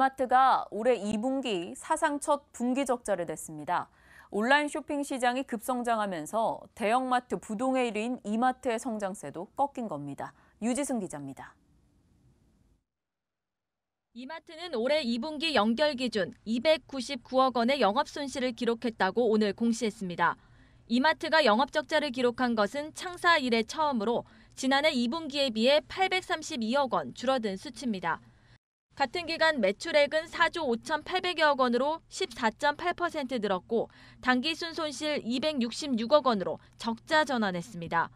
이마트가 올해 2분기 사상 첫 분기 적자를 냈습니다. 온라인 쇼핑 시장이 급성장하면서 대형마트 부동의 1위인 이마트의 성장세도 꺾인 겁니다. 유지승 기자입니다. 이마트는 올해 2분기 연결 기준 299억 원의 영업 손실을 기록했다고 오늘 공시했습니다. 이마트가 영업 적자를 기록한 것은 창사 이래 처음으로 지난해 2분기에 비해 832억 원 줄어든 수치입니다. 같은 기간 매출액은 4조 5,800여억 원으로 14.8% 늘었고 당기순 손실 266억 원으로 적자 전환했습니다.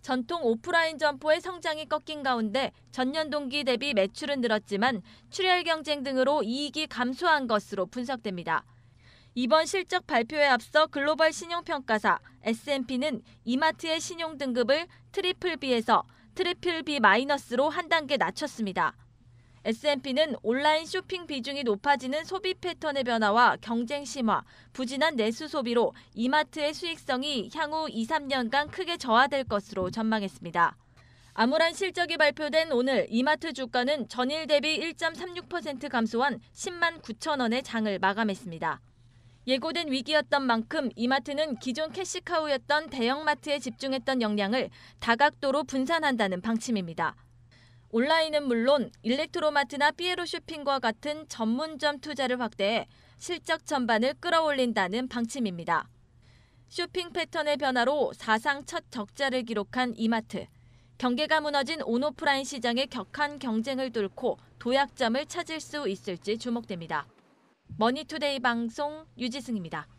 전통 오프라인 점포의 성장이 꺾인 가운데 전년 동기 대비 매출은 늘었지만 출혈 경쟁 등으로 이익이 감소한 것으로 분석됩니다. 이번 실적 발표에 앞서 글로벌 신용평가사 S&P는 이마트의 신용 등급을 트리플 B에서 트리플 B 마이너스로 한 단계 낮췄습니다. S&P는 온라인 쇼핑 비중이 높아지는 소비 패턴의 변화와 경쟁 심화, 부진한 내수 소비로 이마트의 수익성이 향후 2, 3년간 크게 저하될 것으로 전망했습니다. 암울한 실적이 발표된 오늘 이마트 주가는 전일 대비 1.36% 감소한 10만 9천 원의 장을 마감했습니다. 예고된 위기였던 만큼 이마트는 기존 캐시카우였던 대형마트에 집중했던 역량을 다각도로 분산한다는 방침입니다. 온라인은 물론 일렉트로마트나 피에로 쇼핑과 같은 전문점 투자를 확대해 실적 전반을 끌어올린다는 방침입니다. 쇼핑 패턴의 변화로 사상 첫 적자를 기록한 이마트. 경계가 무너진 온오프라인 시장의 격한 경쟁을 뚫고 도약점을 찾을 수 있을지 주목됩니다. 머니투데이 방송 유지승입니다.